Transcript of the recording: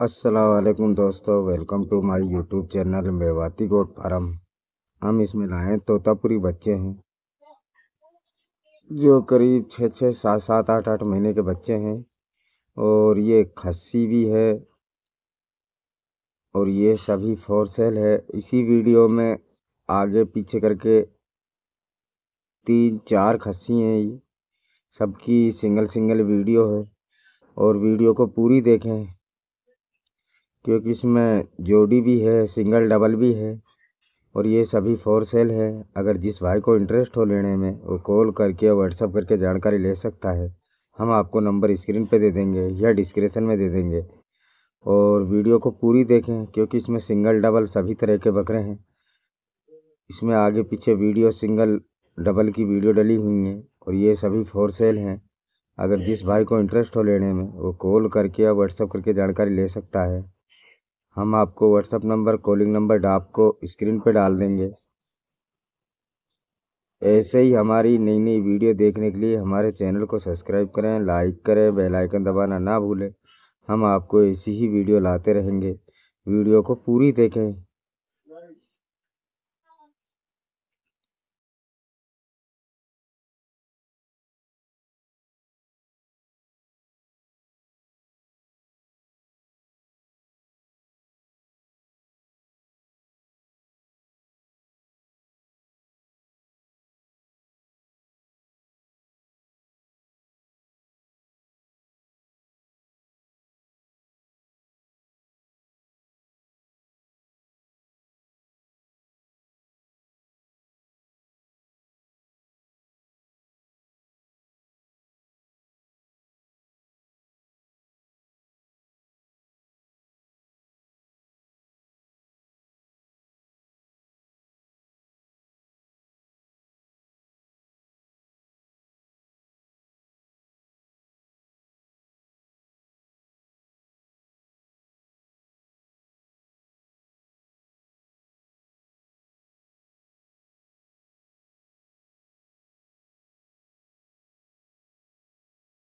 असलकुम दोस्तों welcome to my YouTube channel Mewati goat farm हम इसमें लाए तोतापुरी बच्चे हैं जो करीब छः छः सात सात आठ आठ महीने के बच्चे हैं और ये खस्सी भी है और ये सभी फोर सेल है इसी वीडियो में आगे पीछे करके तीन चार खस्सी हैं ये सबकी सिंगल सिंगल वीडियो है और वीडियो को पूरी देखें क्योंकि इसमें जोड़ी भी है सिंगल डबल भी है और ये सभी फोर सेल है अगर जिस भाई को इंटरेस्ट हो लेने में वो कॉल करके या व्हाट्सअप करके जानकारी ले सकता है हम आपको नंबर स्क्रीन पे दे देंगे या डिस्क्रिप्शन में दे देंगे और वीडियो को पूरी देखें क्योंकि इसमें सिंगल डबल सभी तरह के बकरे हैं इसमें आगे पीछे वीडियो सिंगल डबल की वीडियो डली हुई हैं और ये सभी फोर सेल हैं अगर जिस भाई को इंटरेस्ट हो लेने में वो कॉल करके या व्हाट्सअप करके जानकारी ले सकता है हम आपको व्हाट्सअप नंबर कॉलिंग नंबर आपको स्क्रीन पर डाल देंगे ऐसे ही हमारी नई नई वीडियो देखने के लिए हमारे चैनल को सब्सक्राइब करें लाइक करें बेल आइकन दबाना ना भूलें हम आपको ऐसी ही वीडियो लाते रहेंगे वीडियो को पूरी देखें